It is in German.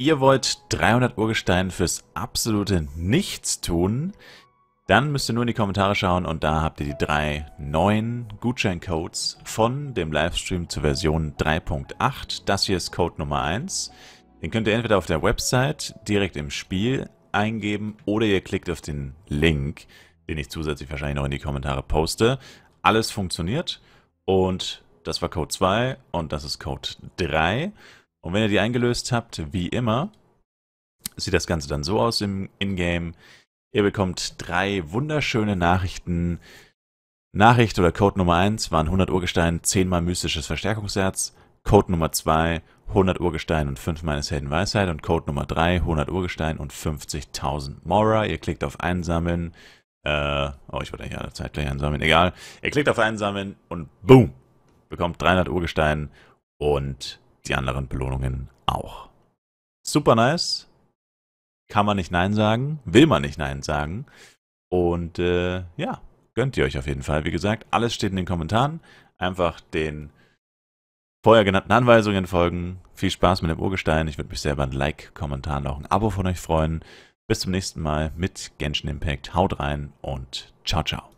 Ihr wollt 300 Urgestein fürs absolute Nichts tun, dann müsst ihr nur in die Kommentare schauen und da habt ihr die drei neuen Gutscheincodes von dem Livestream zur Version 3.8. Das hier ist Code Nummer 1. Den könnt ihr entweder auf der Website direkt im Spiel eingeben oder ihr klickt auf den Link, den ich zusätzlich wahrscheinlich noch in die Kommentare poste. Alles funktioniert und das war Code 2 und das ist Code 3. Und wenn ihr die eingelöst habt, wie immer, sieht das Ganze dann so aus im Ingame. Ihr bekommt drei wunderschöne Nachrichten. Nachricht oder Code Nummer 1 waren 100 Urgestein, 10 mal mystisches Verstärkungsherz. Code Nummer 2 100 Urgestein und 5 meines Helden Weisheit. Und Code Nummer 3 100 Urgestein und 50.000 Mora. Ihr klickt auf Einsammeln. Äh, oh, ich wollte ja alle Zeit gleich einsammeln. Egal. Ihr klickt auf Einsammeln und boom! Bekommt 300 Urgestein und die anderen Belohnungen auch. Super nice. Kann man nicht Nein sagen, will man nicht Nein sagen. Und äh, ja, gönnt ihr euch auf jeden Fall. Wie gesagt, alles steht in den Kommentaren. Einfach den vorher genannten Anweisungen folgen. Viel Spaß mit dem Urgestein. Ich würde mich selber ein Like, Kommentar und auch ein Abo von euch freuen. Bis zum nächsten Mal mit Genshin Impact. Haut rein und ciao, ciao.